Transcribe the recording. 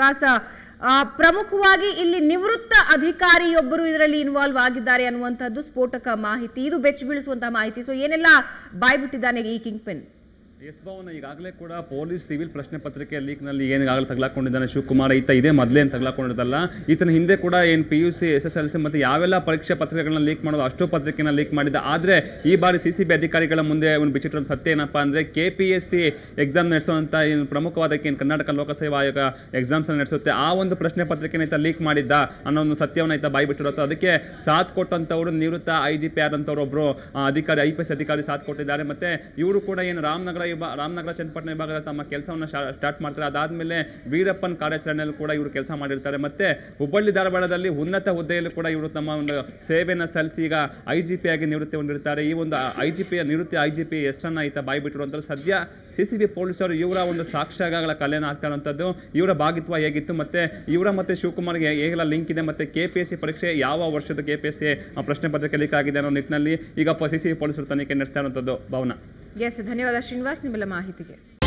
ಶ್ರೀನಿವಾಸ ಪ್ರಮುಖವಾಗಿ ಇಲ್ಲಿ ನಿವೃತ್ತ ಅಧಿಕಾರಿಯೊಬ್ಬರು ಇದರಲ್ಲಿ ಇನ್ವಾಲ್ವ್ ಆಗಿದ್ದಾರೆ ಅನ್ನುವಂತಹದ್ದು ಸ್ಫೋಟಕ ಮಾಹಿತಿ ಇದು ಬೆಚ್ಚಿ ಬೀಳಿಸುವಂತಹ ಮಾಹಿತಿ ಸೊ ಏನೆಲ್ಲ ಬಾಯ್ಬಿಟ್ಟಿದ್ದಾನೆ ಈ ಕಿಂಗ್ ಪೆನ್ ಎಸ್ ಭವನ್ ಈಗಾಗಲೇ ಕೂಡ ಪೊಲೀಸ್ ಸಿವಿಲ್ ಪ್ರಶ್ನೆ ಪತ್ರಿಕೆ ಲೀಕ್ನಲ್ಲಿ ಏನು ಈಗಾಗಲೇ ತಗಲಾಕೊಂಡಿದ್ದಾನೆ ಶಿವಕುಮಾರ್ ಈತ ಇದೇ ಮೊದಲೇನು ತಗ್ಲಾಕೊಂಡಿದ್ದಲ್ಲ ಈತನ ಹಿಂದೆ ಕೂಡ ಏನು P U C S S L C ಮತ್ತು ಯಾವೆಲ್ಲ ಪರೀಕ್ಷಾ ಪತ್ರಿಕೆಗಳನ್ನ ಲೀಕ್ ಮಾಡೋದು ಅಷ್ಟು ಪತ್ರಿಕೆನ ಲೀಕ್ ಮಾಡಿದ್ದ ಆದರೆ ಈ ಬಾರಿ ಸಿ ಸಿ ಬಿ ಅಧಿಕಾರಿಗಳ ಮುಂದೆ ಒಂದು ಬಿಚ್ಚಿಟ್ಟಿರೋ ಸತ್ಯ ಏನಪ್ಪ ಅಂದರೆ K P S C exam ನಡೆಸುವಂಥ ಏನು ಪ್ರಮುಖವಾದ ಏನು ಕರ್ನಾಟಕ ಲೋಕಸೇವಾ ಆಯೋಗ ಎಕ್ಸಾಮ್ಸನ್ನು ನಡೆಸುತ್ತೆ ಆ ಒಂದು ಪ್ರಶ್ನೆ ಪತ್ರಿಕೆನ ಈತ ಲೀಕ್ ಮಾಡಿದ್ದ ಅನ್ನೋ ಒಂದು ಸತ್ಯವನ್ನ ಈತ ಬಾಯಿ ಬಿಟ್ಟಿರುತ್ತೋ ಅದಕ್ಕೆ ಸಾಥ್ ಕೊಟ್ಟಂಥವರು ನಿವೃತ್ತ ಐ ಜಿ ಪಿ ಒಬ್ರು ಅಧಿಕಾರಿ ಐ ಪಿ ಎಸ್ ಅಧಿಕಾರಿ ಸಾಥ್ ಕೊಟ್ಟಿದ್ದಾರೆ ಮತ್ತೆ ಇವರು ಕೂಡ ಏನು ರಾಮನಗರ ಈ ರಾಮನಗರ ಚನ್ನಪಟ್ಟಣ ವಿಭಾಗದಲ್ಲಿ ತಮ್ಮ ಕೆಲಸವನ್ನು ಸ್ಟಾರ್ಟ್ ಮಾಡ್ತಾರೆ ಅದಾದಮೇಲೆ ವೀರಪ್ಪನ್ ಕಾರ್ಯಾಚರಣೆಯಲ್ಲಿ ಕೂಡ ಇವರು ಕೆಲಸ ಮಾಡಿರ್ತಾರೆ ಮತ್ತೆ ಹುಬ್ಬಳ್ಳಿ ಧಾರವಾಡದಲ್ಲಿ ಉನ್ನತ ಹುದ್ದೆಯಲ್ಲೂ ಕೂಡ ಇವರು ತಮ್ಮ ಒಂದು ಸೇವೆಯನ್ನು ಸಲ್ಲಿಸಿ ಈಗ ಐ ಜಿ ನಿವೃತ್ತಿ ಹೊಂದಿರ್ತಾರೆ ಈ ಒಂದು ಐ ಜಿ ಪಿಯ ನಿವೃತ್ತಿ ಐ ಜಿ ಪಿ ಬಾಯಿ ಈತ ಅಂತ ಸದ್ಯ ಸಿ ಸಿ ಬಿ ಪೊಲೀಸರು ಇವರ ಒಂದು ಸಾಕ್ಷ್ಯಗಳ ಆಗ್ತಾ ಹಾಕ್ತಾರಂಥದ್ದು ಇವರ ಭಾಗಿತ್ವ ಹೇಗಿತ್ತು ಮತ್ತೆ ಇವರ ಮತ್ತೆ ಶಿವಕುಮಾರ್ಗೆ ಹೇಗೆಲ್ಲ ಲಿಂಕ್ ಇದೆ ಮತ್ತೆ ಕೆ ಪಿ ಎಸ್ ಸಿ ಪರೀಕ್ಷೆ ಯಾವ ವರ್ಷದ ಕೆ ಪಿ ಎಸ್ ಸಿ ಪ್ರಶ್ನೆ ಪತ್ರಿಕೆ ಲೀಕ್ ಆಗಿದೆ ಅನ್ನೋ ನಿಟ್ಟಿನಲ್ಲಿ ಈಗ ಸಿ ಸಿ ಪೊಲೀಸರು ತನಿಖೆ ನಡೆಸ್ತಾ ಇರುವಂಥದ್ದು ಭಾವನಾ यस धन्यवाद श्रीनिवास निम्ल महिति के